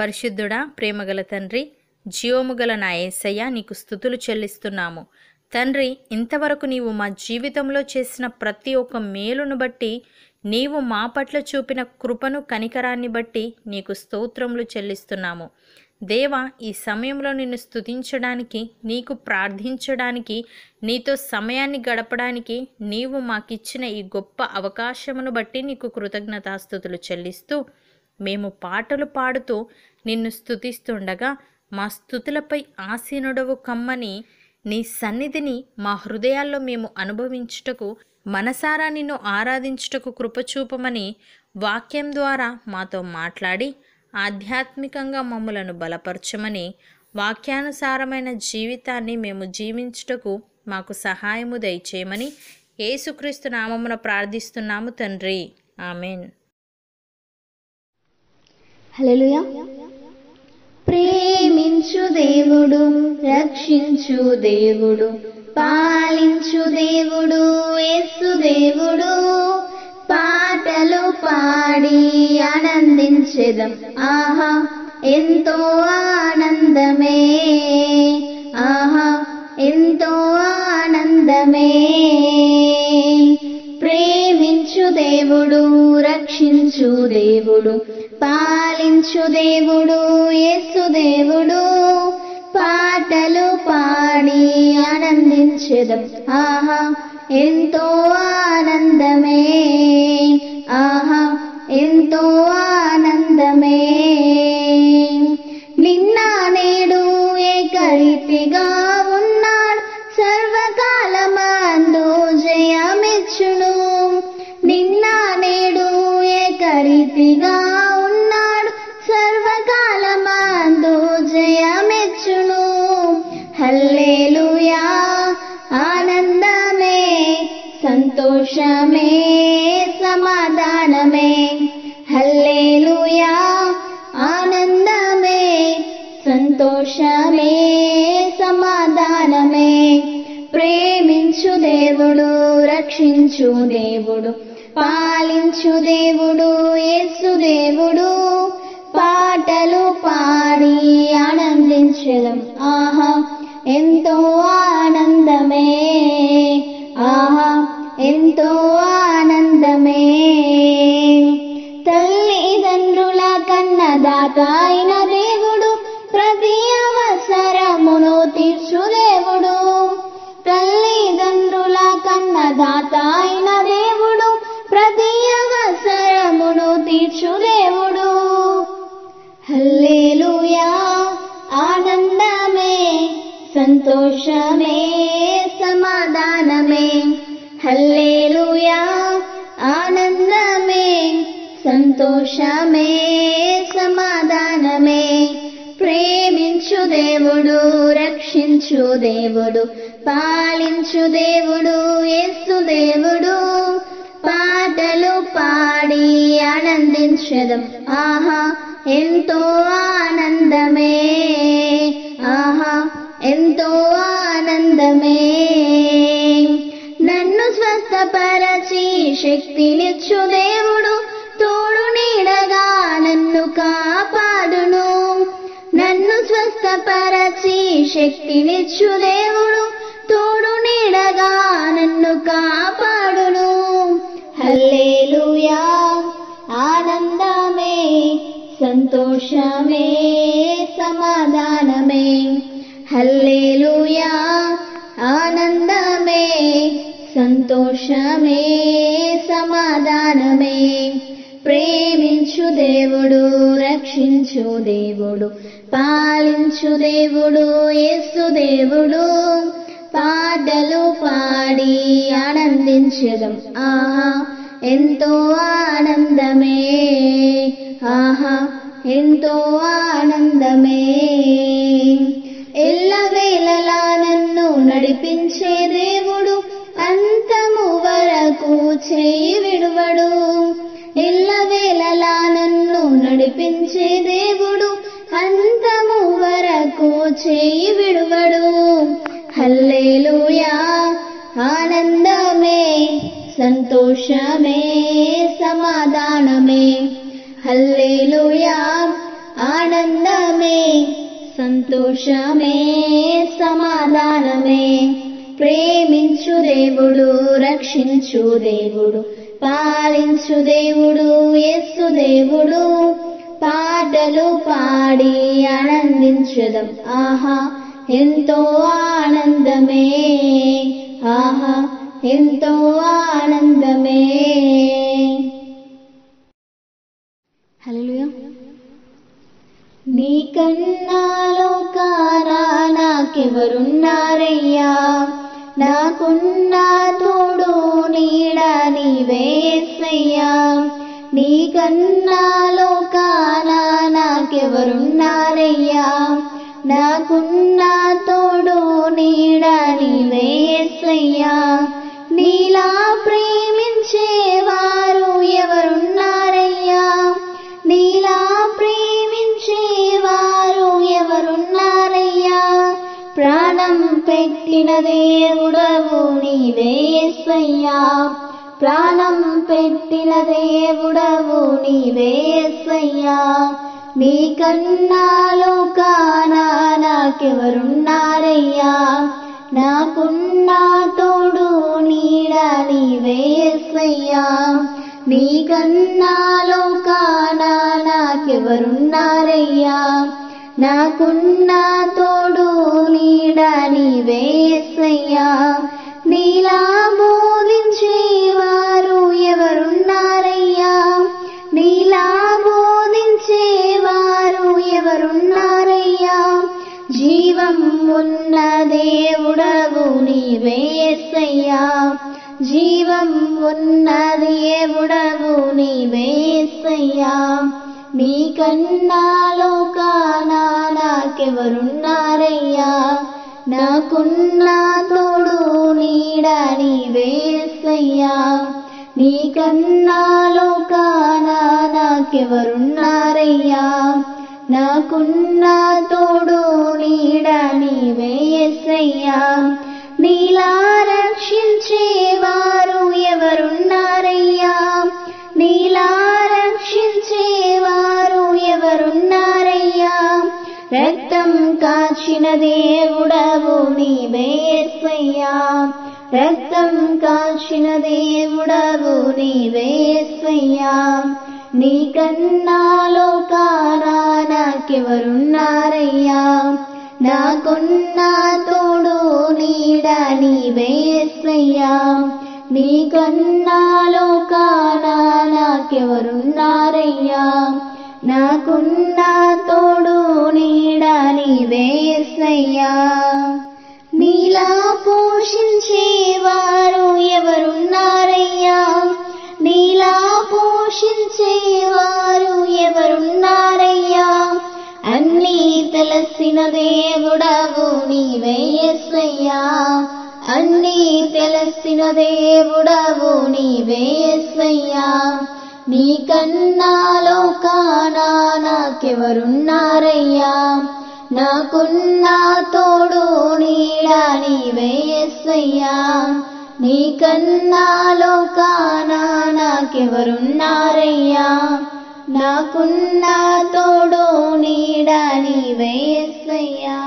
పరిశుద్ధుడా ప్రేమగల తండ్రి జీవము గల నా ఏసయ్య నీకు స్థుతులు చెల్లిస్తున్నాము తండ్రి ఇంతవరకు నీవు మా జీవితంలో చేసిన ప్రతి ఒక్క మేలును బట్టి నీవు మా పట్ల చూపిన కృపను కనికరాన్ని బట్టి నీకు స్తోత్రములు చెల్లిస్తున్నాము దేవ ఈ సమయంలో నిన్ను స్థుతించడానికి నీకు ప్రార్థించడానికి నీతో సమయాన్ని గడపడానికి నీవు మాకిచ్చిన ఈ గొప్ప అవకాశమును బట్టి నీకు కృతజ్ఞతాస్థుతులు చెల్లిస్తూ మేము పాటలు పాడుతూ నిన్ను స్థుతిస్తుండగా మా స్థుతులపై ఆసీనుడవు కమ్మని నీ సన్నిధిని మా హృదయాల్లో మేము అనుభవించుటకు మనసారా నిన్ను ఆరాధించుటకు కృపచూపమని వాక్యం ద్వారా మాతో మాట్లాడి ఆధ్యాత్మికంగా మమ్మలను బలపరచమని వాక్యానుసారమైన జీవితాన్ని మేము జీవించుటకు మాకు సహాయము దయచేయమని ఏసుక్రీస్తు నామమున ప్రార్థిస్తున్నాము తండ్రి ఆమెన్ హలో ప్రేమించు దేవుడు రక్షించు దేవుడు పాలించు దేవుడు ఏసు దేవుడు పాటలు పాడి ఆనందించెదం ఆహా ఎంతో ఆనందమే ఆహా ఎంతో ఆనందమే దేవుడు రక్షించు దేవుడు పాలించు దేవుడు యేసు దేవుడు పాటలు పాడి ఆనందించదం ఆహా ఎంతో ఆనందమే ఆహా ఎంతో ఆనందమే సంతోషమే సమాధానమే హల్లేలుయా ఆనందమే సంతోషమే సమాధానమే ప్రేమించు దేవుడు రక్షించు దేవుడు పాలించు దేవుడు యేసు దేవుడు పాటలు పాడి ఆనందించదం ఆహా ఎంతో ఆనందమే ఆహా ఎంతో ఆనందమే నన్ను స్వస్థపరచి శక్తినిచ్చు దేవుడు తోడు నీడగా నన్ను కాపాడును నన్ను స్వస్థపరచి శక్తినిచ్చు దేవుడు తోడు నీడగా నన్ను కాపాడును హల్లేలుయా ఆనందమే సంతోషమే సమాధానమే హల్లేలుయా ఆనందమే సంతోషమే సమాధానమే ప్రేమించు దేవుడు రక్షించు దేవుడు పాలించు దేవుడు ఏసు దేవుడు పాటలు పాడి ఆనందించడం ఆహా ఎంతో ఆనందమే ఆహా ఎంతో ఆనందమే ఎల్లవేళలా నన్ను నడిపించే దేవుడు అంతము వరకు చేయి విడువడు ఎల్లవేళలా నన్ను నడిపించే దేవుడు అంతము వరకు చేయి విడువడు హల్లేలుయా ఆనందమే సంతోషమే సమాధానమే హల్లేలుయా ఆనందమే సంతోషమే సమాధానమే ప్రేమించు దేవుడు రక్షించు దేవుడు పాలించు దేవుడు ఎస్సు దేవుడు పాటలు పాడి ఆనందించడం ఆహా ఎంతో ఆనందమే ఆహా ఎంతో ఆనందమే హలో నీకన్నా లోకానా నాకెవరున్నారయ్యా నాకున్న తోడు నీడ నీవేసయ్యా నీకన్నా లోకానా నాకెవరున్నారయ్యా నాకున్న తోడు నీడ నీవేసయ్యా నీలా ప్రేమించేవారు ఎవరున్నారు ప్రాణం పెట్టిన దేవుడవు నీవేసయ్యా ప్రాణం పెట్టిన దేవుడవు నీవేసయ్యా నీ కన్నాలో కానా నాకెవరున్నారయ్యా నాకున్నా తోడు నీడ నీవేసయ్యా నీ కన్నాలో కానా నాకెవరున్నారయ్యా నాకున్న తోడు నీడని వేసయ్యా నీలా బోధించే వారు ఎవరున్నారయ్యా నీలా బోధించే వారు ఎవరున్నారయ్యా జీవం ఉన్న దేవుడవు నీవేసయ్యా జీవం ఉన్న దేవుడవు నీవేసయ్యా నీకన్నా నాకెవరున్నారయ్యా నాకున్న తోడు నీడ నీవేసయ్యా నీకన్నా లోకాన నాకెవరున్నారయ్యా నాకున్న తోడు నీడని నీవేసయ్యా నీలా రక్షించేవారు ఎవరున్నారయ్యా నీలా రక్షించేవారు ఎవరున్నారయ్యా రక్తం కాచిన దేవుడవు నీవేస్వయ్యా రక్తం కాచిన దేవుడవు నీవేస్వయ్యా నీ కన్నా లోకానా నాకెవరున్నారయ్యా నాకున్న తోడు నీడ నీవేస్వయ్యా నీ కన్నా లోకానా నాకెవరున్నారయ్యా నాకున్న తోడు నీడా వేసయ్యా నీలా పోషించేవారు ఎవరున్నారయ్యా నీలా పోషించేవారు ఎవరున్నారయ్యా అన్నీ తెలిసిన దేవుడవు నీవేసయ్యా అన్నీ తెలిసిన దేవుడవు నీవేసయ్యా నీకన్నా లోకానా నాకెవరున్నారయ్యా నాకున్నా తోడు నీడా నీవేయస్వయ్యా నీకన్నా లోకానా నాకెవరున్నారయ్యా నాకున్నా తోడు నీడా నీవేయస్వయ్యా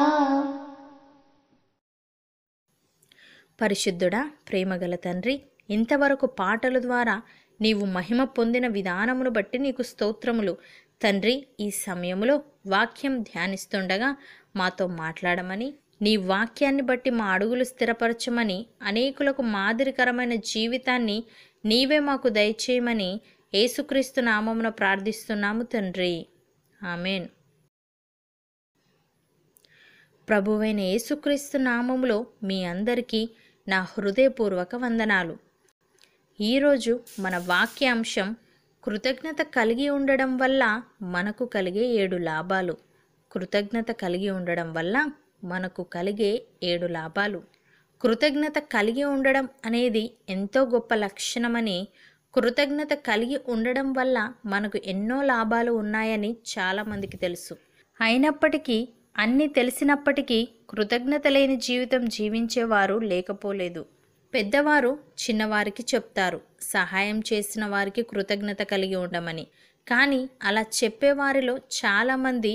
పరిశుద్ధుడా ప్రేమగల తండ్రి ఇంతవరకు పాటల ద్వారా నీవు మహిమ పొందిన విధానమును బట్టి నీకు స్తోత్రములు తండ్రి ఈ సమయంలో వాక్యం ధ్యానిస్తుండగా మాతో మాట్లాడమని నీ వాక్యాన్ని బట్టి మా అడుగులు స్థిరపరచమని అనేకులకు మాదిరికరమైన జీవితాన్ని నీవే మాకు దయచేయమని యేసుక్రీస్తు నామమున ప్రార్థిస్తున్నాము తండ్రి ఆమెన్ ప్రభువైన యేసుక్రీస్తు నామములో మీ అందరికీ నా హృదయపూర్వక వందనాలు ఈరోజు మన వాక్యాంశం కృతజ్ఞత కలిగి ఉండడం వల్ల మనకు కలిగే ఏడు లాభాలు కృతజ్ఞత కలిగి ఉండడం వల్ల మనకు కలిగే ఏడు లాభాలు కృతజ్ఞత కలిగి ఉండడం అనేది ఎంతో గొప్ప లక్షణమని కృతజ్ఞత కలిగి ఉండడం వల్ల మనకు ఎన్నో లాభాలు ఉన్నాయని చాలామందికి తెలుసు అయినప్పటికీ అన్నీ తెలిసినప్పటికీ కృతజ్ఞత లేని జీవితం జీవించేవారు లేకపోలేదు పెద్దవారు చిన్నవారికి చెప్తారు సహాయం చేసిన వారికి కృతజ్ఞత కలిగి ఉండమని కానీ అలా చెప్పేవారిలో చాలామంది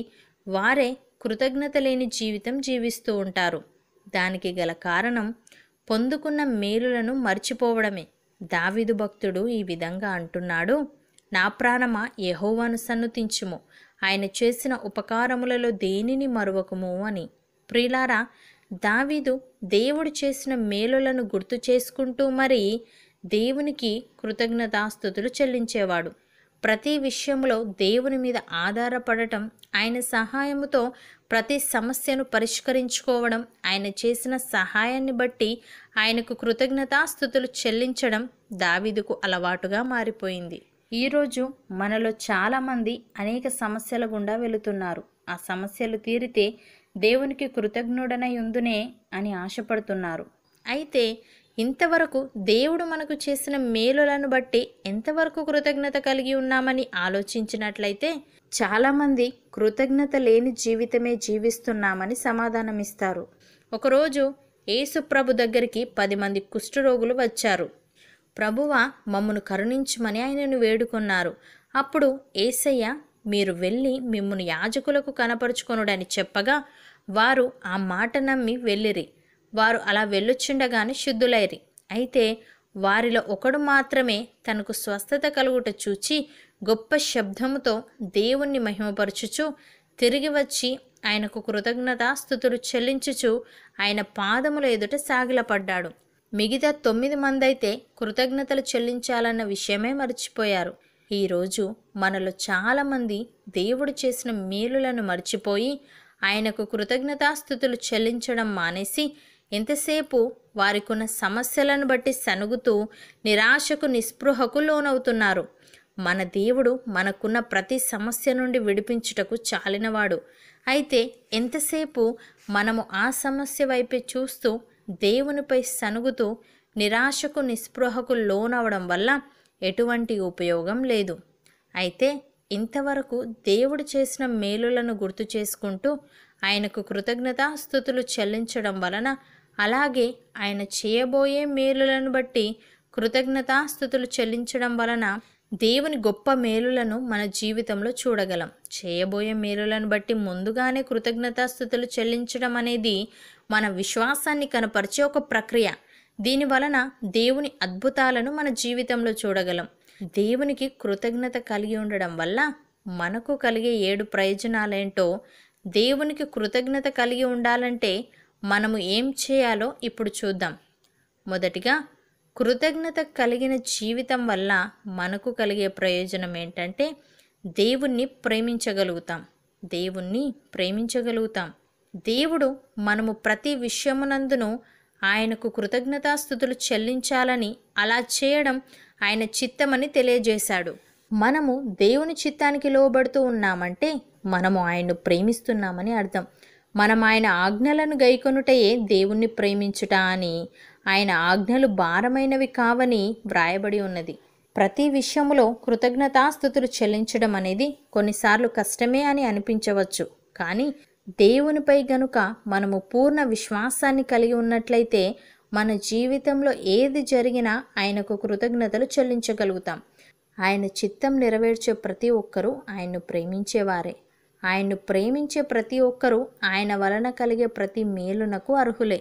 వారే కృతజ్ఞత లేని జీవితం జీవిస్తూ ఉంటారు దానికి గల కారణం పొందుకున్న మేలులను మర్చిపోవడమే దావిదు భక్తుడు ఈ విధంగా అంటున్నాడు నా ప్రాణమా యహోవాను సన్నుతించుము ఆయన చేసిన ఉపకారములలో దేనిని మరువకుము అని ప్రిలారా దావీదు దేవుడు చేసిన మేలులను గుర్తు చేసుకుంటూ మరి దేవునికి కృతజ్ఞతాస్థుతులు చెల్లించేవాడు ప్రతి విషయంలో దేవుని మీద ఆధారపడటం ఆయన సహాయముతో ప్రతి సమస్యను పరిష్కరించుకోవడం ఆయన చేసిన సహాయాన్ని బట్టి ఆయనకు కృతజ్ఞతాస్థుతులు చెల్లించడం దావీదుకు అలవాటుగా మారిపోయింది ఈరోజు మనలో చాలామంది అనేక సమస్యల గుండా వెళుతున్నారు ఆ సమస్యలు తీరితే దేవునికి కృతజ్ఞుడనై ఉందునే అని ఆశపడుతున్నారు అయితే ఇంతవరకు దేవుడు మనకు చేసిన మేలులను బట్టి ఎంతవరకు కృతజ్ఞత కలిగి ఉన్నామని ఆలోచించినట్లయితే చాలామంది కృతజ్ఞత లేని జీవితమే జీవిస్తున్నామని సమాధానమిస్తారు ఒకరోజు ప్రభు దగ్గరికి పది మంది కుష్ఠరోగులు వచ్చారు ప్రభువ మమ్మను కరుణించమని ఆయనను వేడుకున్నారు అప్పుడు ఏసయ్య మీరు వెళ్ళి మిమ్మల్ని యాజకులకు కనపరుచుకొనుడని చెప్పగా వారు ఆ మాట నమ్మి వెళ్ళిరి వారు అలా వెళ్ళుచుండగానే శుద్ధులైరి అయితే వారిలో ఒకడు మాత్రమే తనకు స్వస్థత కలుగుట చూచి గొప్ప శబ్దముతో దేవుణ్ణి మహిమపరచుచు తిరిగి వచ్చి ఆయనకు స్థుతులు చెల్లించుచు ఆయన పాదముల ఎదుట సాగిలపడ్డాడు మిగతా తొమ్మిది మందైతే కృతజ్ఞతలు చెల్లించాలన్న విషయమే మర్చిపోయారు ఈరోజు మనలో చాలామంది దేవుడు చేసిన మేలులను మర్చిపోయి ఆయనకు కృతజ్ఞతాస్థుతులు చెల్లించడం మానేసి ఎంతసేపు వారికున్న సమస్యలను బట్టి సనుగుతూ నిరాశకు నిస్పృహకు లోనవుతున్నారు మన దేవుడు మనకున్న ప్రతి సమస్య నుండి విడిపించుటకు చాలినవాడు అయితే ఎంతసేపు మనము ఆ సమస్య వైపే చూస్తూ దేవునిపై సనుగుతూ నిరాశకు నిస్పృహకు లోనవడం వల్ల ఎటువంటి ఉపయోగం లేదు అయితే ఇంతవరకు దేవుడు చేసిన మేలులను గుర్తు చేసుకుంటూ ఆయనకు కృతజ్ఞతాస్థుతులు చెల్లించడం వలన అలాగే ఆయన చేయబోయే మేలులను బట్టి కృతజ్ఞతాస్థుతులు చెల్లించడం వలన దేవుని గొప్ప మేలులను మన జీవితంలో చూడగలం చేయబోయే మేలులను బట్టి ముందుగానే కృతజ్ఞతాస్థుతులు చెల్లించడం అనేది మన విశ్వాసాన్ని కనపరిచే ఒక ప్రక్రియ దీని వలన దేవుని అద్భుతాలను మన జీవితంలో చూడగలం దేవునికి కృతజ్ఞత కలిగి ఉండడం వల్ల మనకు కలిగే ఏడు ప్రయోజనాలేంటో దేవునికి కృతజ్ఞత కలిగి ఉండాలంటే మనము ఏం చేయాలో ఇప్పుడు చూద్దాం మొదటిగా కృతజ్ఞత కలిగిన జీవితం వల్ల మనకు కలిగే ప్రయోజనం ఏంటంటే దేవుణ్ణి ప్రేమించగలుగుతాం దేవుణ్ణి ప్రేమించగలుగుతాం దేవుడు మనము ప్రతి విషయమునందును ఆయనకు కృతజ్ఞతాస్థుతులు చెల్లించాలని అలా చేయడం ఆయన చిత్తమని తెలియజేశాడు మనము దేవుని చిత్తానికి లోబడుతూ ఉన్నామంటే మనము ఆయన్ను ప్రేమిస్తున్నామని అర్థం మనం ఆయన ఆజ్ఞలను గైకొనుటయే దేవుణ్ణి ప్రేమించుట అని ఆయన ఆజ్ఞలు భారమైనవి కావని వ్రాయబడి ఉన్నది ప్రతి విషయంలో కృతజ్ఞతాస్థుతులు చెల్లించడం అనేది కొన్నిసార్లు కష్టమే అని అనిపించవచ్చు కానీ దేవునిపై గనుక మనము పూర్ణ విశ్వాసాన్ని కలిగి ఉన్నట్లయితే మన జీవితంలో ఏది జరిగినా ఆయనకు కృతజ్ఞతలు చెల్లించగలుగుతాం ఆయన చిత్తం నెరవేర్చే ప్రతి ఒక్కరూ ఆయన్ను ప్రేమించేవారే ఆయన్ను ప్రేమించే ప్రతి ఒక్కరూ ఆయన వలన కలిగే ప్రతి మేలునకు అర్హులే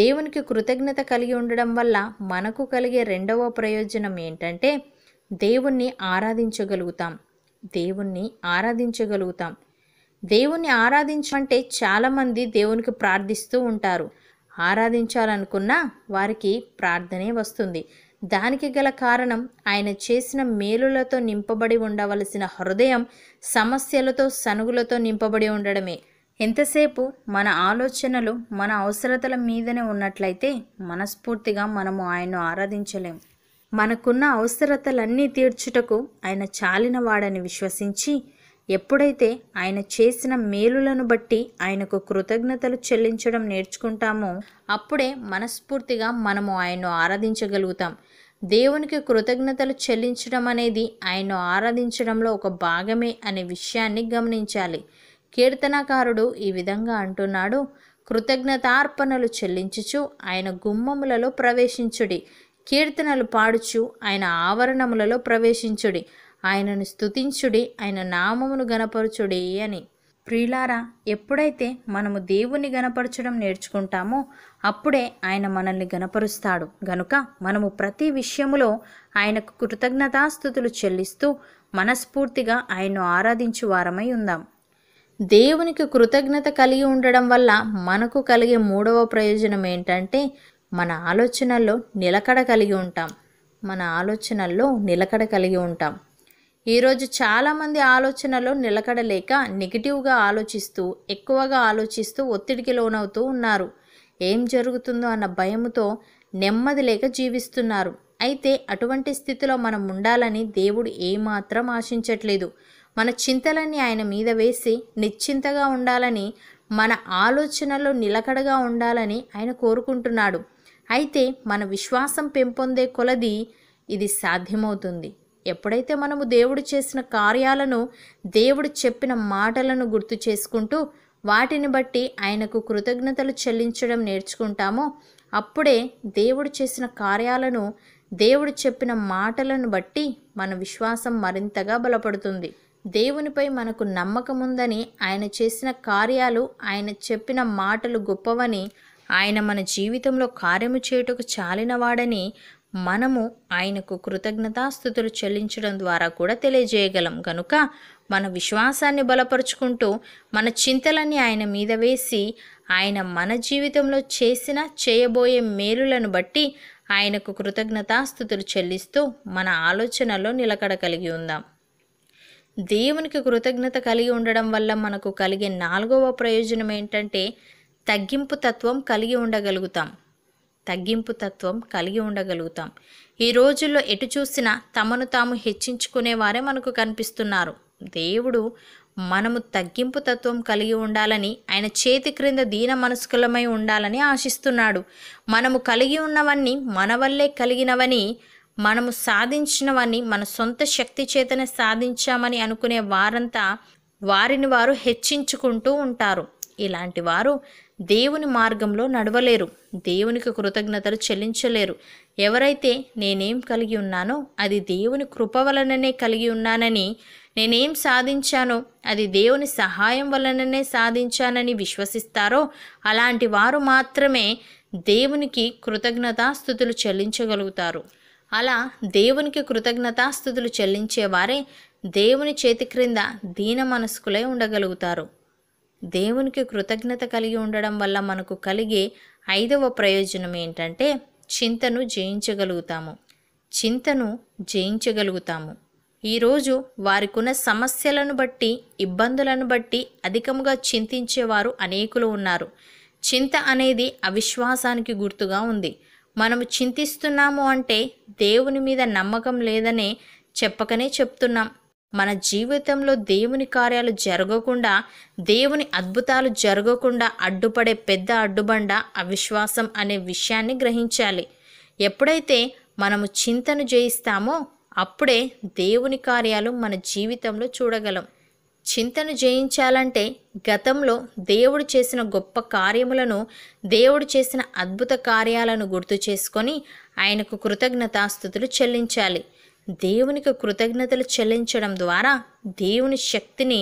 దేవునికి కృతజ్ఞత కలిగి ఉండడం వల్ల మనకు కలిగే రెండవ ప్రయోజనం ఏంటంటే దేవుణ్ణి ఆరాధించగలుగుతాం దేవుణ్ణి ఆరాధించగలుగుతాం దేవుణ్ణి ఆరాధించమంటే చాలామంది దేవునికి ప్రార్థిస్తూ ఉంటారు ఆరాధించాలనుకున్నా వారికి ప్రార్థనే వస్తుంది దానికి గల కారణం ఆయన చేసిన మేలులతో నింపబడి ఉండవలసిన హృదయం సమస్యలతో సనుగులతో నింపబడి ఉండడమే ఎంతసేపు మన ఆలోచనలు మన అవసరతల మీదనే ఉన్నట్లయితే మనస్ఫూర్తిగా మనము ఆయన్ను ఆరాధించలేము మనకున్న అవసరతలన్నీ తీర్చుటకు ఆయన చాలినవాడని విశ్వసించి ఎప్పుడైతే ఆయన చేసిన మేలులను బట్టి ఆయనకు కృతజ్ఞతలు చెల్లించడం నేర్చుకుంటామో అప్పుడే మనస్ఫూర్తిగా మనము ఆయన్ను ఆరాధించగలుగుతాం దేవునికి కృతజ్ఞతలు చెల్లించడం అనేది ఆయన్ను ఆరాధించడంలో ఒక భాగమే అనే విషయాన్ని గమనించాలి కీర్తనకారుడు ఈ విధంగా అంటున్నాడు కృతజ్ఞతార్పణలు చెల్లించుచు ఆయన గుమ్మములలో ప్రవేశించుడి కీర్తనలు పాడుచు ఆయన ఆవరణములలో ప్రవేశించుడి ఆయనను స్థుతించుడి ఆయన నామమును గనపరచుడి అని ప్రియులారా ఎప్పుడైతే మనము దేవుణ్ణి గనపరచడం నేర్చుకుంటామో అప్పుడే ఆయన మనల్ని గనపరుస్తాడు గనుక మనము ప్రతి విషయములో ఆయనకు కృతజ్ఞతాస్థుతులు చెల్లిస్తూ మనస్ఫూర్తిగా ఆయన్ను ఆరాధించు వారమై ఉందాం దేవునికి కృతజ్ఞత కలిగి ఉండడం వల్ల మనకు కలిగే మూడవ ప్రయోజనం ఏంటంటే మన ఆలోచనల్లో నిలకడ కలిగి ఉంటాం మన ఆలోచనల్లో నిలకడ కలిగి ఉంటాం ఈరోజు చాలామంది ఆలోచనలు నిలకడలేక నెగిటివ్గా ఆలోచిస్తూ ఎక్కువగా ఆలోచిస్తూ ఒత్తిడికి లోనవుతూ ఉన్నారు ఏం జరుగుతుందో అన్న భయముతో నెమ్మది లేక జీవిస్తున్నారు అయితే అటువంటి స్థితిలో మనం ఉండాలని దేవుడు ఏమాత్రం ఆశించట్లేదు మన చింతలన్నీ ఆయన మీద వేసి నిశ్చింతగా ఉండాలని మన ఆలోచనలో నిలకడగా ఉండాలని ఆయన కోరుకుంటున్నాడు అయితే మన విశ్వాసం పెంపొందే కొలది ఇది సాధ్యమవుతుంది ఎప్పుడైతే మనము దేవుడు చేసిన కార్యాలను దేవుడు చెప్పిన మాటలను గుర్తు చేసుకుంటూ వాటిని బట్టి ఆయనకు కృతజ్ఞతలు చెల్లించడం నేర్చుకుంటామో అప్పుడే దేవుడు చేసిన కార్యాలను దేవుడు చెప్పిన మాటలను బట్టి మన విశ్వాసం మరింతగా బలపడుతుంది దేవునిపై మనకు నమ్మకం ఉందని ఆయన చేసిన కార్యాలు ఆయన చెప్పిన మాటలు గొప్పవని ఆయన మన జీవితంలో కార్యము చేయుటకు చాలినవాడని మనము ఆయనకు కృతజ్ఞతాస్థుతులు చెల్లించడం ద్వారా కూడా తెలియజేయగలం కనుక మన విశ్వాసాన్ని బలపరుచుకుంటూ మన చింతలన్నీ ఆయన మీద వేసి ఆయన మన జీవితంలో చేసిన చేయబోయే మేలులను బట్టి ఆయనకు కృతజ్ఞతాస్థుతులు చెల్లిస్తూ మన ఆలోచనలో నిలకడ కలిగి ఉందాం దేవునికి కృతజ్ఞత కలిగి ఉండడం వల్ల మనకు కలిగే నాలుగవ ప్రయోజనం ఏంటంటే తగ్గింపు తత్వం కలిగి ఉండగలుగుతాం తగ్గింపు తత్వం కలిగి ఉండగలుగుతాం ఈ రోజుల్లో ఎటు చూసినా తమను తాము హెచ్చించుకునేవారే మనకు కనిపిస్తున్నారు దేవుడు మనము తగ్గింపు తత్వం కలిగి ఉండాలని ఆయన చేతి క్రింద దీన మనస్కులమై ఉండాలని ఆశిస్తున్నాడు మనము కలిగి ఉన్నవన్నీ మన వల్లే కలిగినవని మనము సాధించినవన్నీ మన సొంత శక్తి చేతనే సాధించామని అనుకునే వారంతా వారిని వారు హెచ్చించుకుంటూ ఉంటారు ఇలాంటి వారు దేవుని మార్గంలో నడవలేరు దేవునికి కృతజ్ఞతలు చెల్లించలేరు ఎవరైతే నేనేం కలిగి ఉన్నానో అది దేవుని కృప వలననే కలిగి ఉన్నానని నేనేం సాధించానో అది దేవుని సహాయం వలననే సాధించానని విశ్వసిస్తారో అలాంటి వారు మాత్రమే దేవునికి కృతజ్ఞతాస్థుతులు చెల్లించగలుగుతారు అలా దేవునికి కృతజ్ఞతాస్థుతులు చెల్లించేవారే దేవుని చేతి క్రింద దీన మనస్కులై ఉండగలుగుతారు దేవునికి కృతజ్ఞత కలిగి ఉండడం వల్ల మనకు కలిగే ఐదవ ప్రయోజనం ఏంటంటే చింతను జయించగలుగుతాము చింతను జయించగలుగుతాము ఈరోజు వారికున్న సమస్యలను బట్టి ఇబ్బందులను బట్టి అధికంగా చింతించేవారు అనేకులు ఉన్నారు చింత అనేది అవిశ్వాసానికి గుర్తుగా ఉంది మనము చింతిస్తున్నాము అంటే దేవుని మీద నమ్మకం లేదనే చెప్పకనే చెప్తున్నాం మన జీవితంలో దేవుని కార్యాలు జరగకుండా దేవుని అద్భుతాలు జరగకుండా అడ్డుపడే పెద్ద అడ్డుబండ అవిశ్వాసం అనే విషయాన్ని గ్రహించాలి ఎప్పుడైతే మనము చింతను జయిస్తామో అప్పుడే దేవుని కార్యాలు మన జీవితంలో చూడగలం చింతను జయించాలంటే గతంలో దేవుడు చేసిన గొప్ప కార్యములను దేవుడు చేసిన అద్భుత కార్యాలను గుర్తు చేసుకొని ఆయనకు కృతజ్ఞతాస్థుతులు చెల్లించాలి దేవునికి కృతజ్ఞతలు చెల్లించడం ద్వారా దేవుని శక్తిని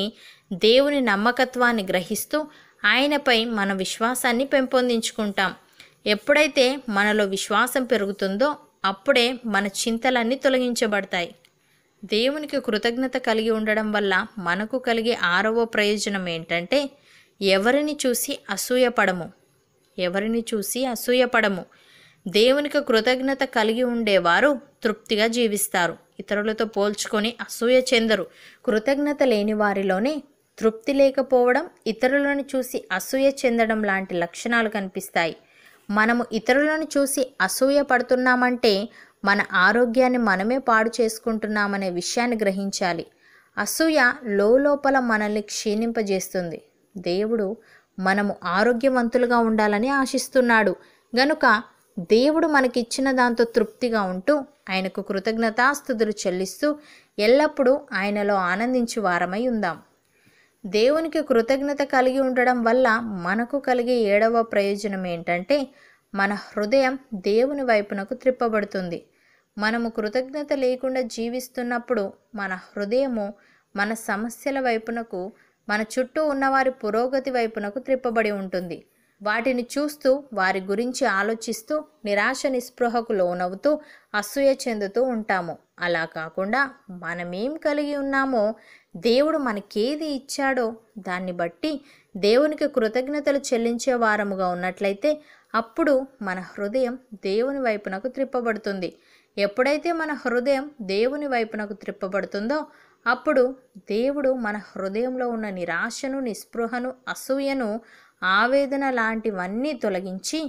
దేవుని నమ్మకత్వాన్ని గ్రహిస్తూ ఆయనపై మన విశ్వాసాన్ని పెంపొందించుకుంటాం ఎప్పుడైతే మనలో విశ్వాసం పెరుగుతుందో అప్పుడే మన చింతలన్నీ తొలగించబడతాయి దేవునికి కృతజ్ఞత కలిగి ఉండడం వల్ల మనకు కలిగే ఆరవ ప్రయోజనం ఏంటంటే ఎవరిని చూసి అసూయపడము ఎవరిని చూసి అసూయపడము దేవునికి కృతజ్ఞత కలిగి ఉండేవారు తృప్తిగా జీవిస్తారు ఇతరులతో పోల్చుకొని అసూయ చెందరు కృతజ్ఞత లేని వారిలోనే తృప్తి లేకపోవడం ఇతరులను చూసి అసూయ చెందడం లాంటి లక్షణాలు కనిపిస్తాయి మనము ఇతరులను చూసి అసూయ పడుతున్నామంటే మన ఆరోగ్యాన్ని మనమే పాడు చేసుకుంటున్నామనే విషయాన్ని గ్రహించాలి అసూయ లోపల మనల్ని క్షీణింపజేస్తుంది దేవుడు మనము ఆరోగ్యవంతులుగా ఉండాలని ఆశిస్తున్నాడు గనుక దేవుడు మనకిచ్చిన దాంతో తృప్తిగా ఉంటూ ఆయనకు కృతజ్ఞతాస్థుతులు చెల్లిస్తూ ఎల్లప్పుడూ ఆయనలో ఆనందించి వారమై ఉందాం దేవునికి కృతజ్ఞత కలిగి ఉండడం వల్ల మనకు కలిగే ఏడవ ప్రయోజనం ఏంటంటే మన హృదయం దేవుని వైపునకు త్రిప్పబడుతుంది మనము కృతజ్ఞత లేకుండా జీవిస్తున్నప్పుడు మన హృదయము మన సమస్యల వైపునకు మన చుట్టూ ఉన్నవారి పురోగతి వైపునకు త్రిప్పబడి ఉంటుంది వాటిని చూస్తూ వారి గురించి ఆలోచిస్తూ నిరాశ నిస్పృహకు లోనవుతూ అసూయ చెందుతూ ఉంటాము అలా కాకుండా మనమేం కలిగి ఉన్నామో దేవుడు మనకేది ఇచ్చాడో దాన్ని బట్టి దేవునికి కృతజ్ఞతలు చెల్లించే వారముగా ఉన్నట్లయితే అప్పుడు మన హృదయం దేవుని వైపునకు త్రిప్పబడుతుంది ఎప్పుడైతే మన హృదయం దేవుని వైపునకు త్రిప్పబడుతుందో అప్పుడు దేవుడు మన హృదయంలో ఉన్న నిరాశను నిస్పృహను అసూయను ఆవేదన లాంటివన్నీ తొలగించి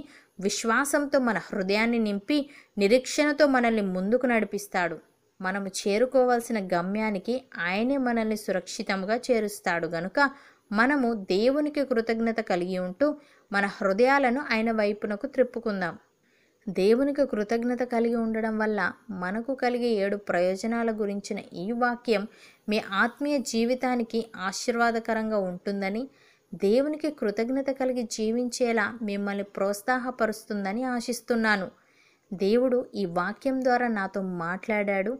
విశ్వాసంతో మన హృదయాన్ని నింపి నిరీక్షణతో మనల్ని ముందుకు నడిపిస్తాడు మనము చేరుకోవాల్సిన గమ్యానికి ఆయనే మనల్ని సురక్షితంగా చేరుస్తాడు గనుక మనము దేవునికి కృతజ్ఞత కలిగి ఉంటూ మన హృదయాలను ఆయన వైపునకు త్రిప్పుకుందాం దేవునికి కృతజ్ఞత కలిగి ఉండడం వల్ల మనకు కలిగే ఏడు ప్రయోజనాల గురించిన ఈ వాక్యం మీ ఆత్మీయ జీవితానికి ఆశీర్వాదకరంగా ఉంటుందని దేవునికి కృతజ్ఞత కలిగి జీవించేలా మిమ్మల్ని ప్రోత్సాహపరుస్తుందని ఆశిస్తున్నాను దేవుడు ఈ వాక్యం ద్వారా నాతో మాట్లాడాడు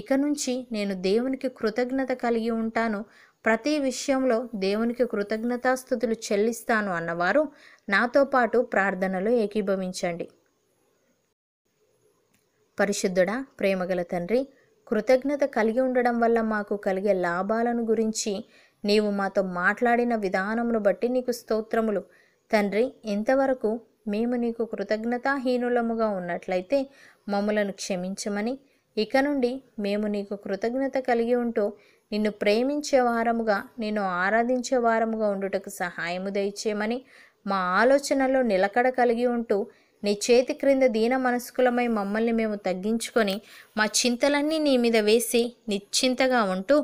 ఇక నుంచి నేను దేవునికి కృతజ్ఞత కలిగి ఉంటాను ప్రతి విషయంలో దేవునికి కృతజ్ఞతాస్థుతులు చెల్లిస్తాను అన్నవారు నాతో పాటు ప్రార్థనలో ఏకీభవించండి పరిశుద్ధుడా ప్రేమగల తండ్రి కృతజ్ఞత కలిగి ఉండడం వల్ల మాకు కలిగే లాభాలను గురించి నీవు మాతో మాట్లాడిన విధానమును బట్టి నీకు స్తోత్రములు తండ్రి ఇంతవరకు మేము నీకు కృతజ్ఞతాహీనులముగా ఉన్నట్లయితే మమ్మలను క్షమించమని ఇక నుండి మేము నీకు కృతజ్ఞత కలిగి ఉంటూ నిన్ను ప్రేమించే వారముగా నిన్ను ఆరాధించే వారముగా ఉండుటకు సహాయము దయచేయమని మా ఆలోచనలో నిలకడ కలిగి ఉంటూ నీ చేతి క్రింద దీన మనస్కులమై మమ్మల్ని మేము తగ్గించుకొని మా చింతలన్నీ నీ మీద వేసి నిశ్చింతగా ఉంటూ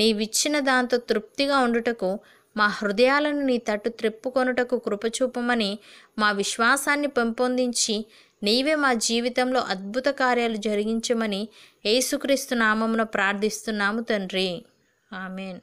నీవిచ్చిన దాంతో తృప్తిగా ఉండుటకు మా హృదయాలను నీ తట్టు త్రిప్పుకొనుటకు కృపచూపమని మా విశ్వాసాన్ని పెంపొందించి నీవే మా జీవితంలో అద్భుత కార్యాలు జరిగించమని యేసుక్రీస్తు నామమున ప్రార్థిస్తున్నాము తండ్రి ఆమెన్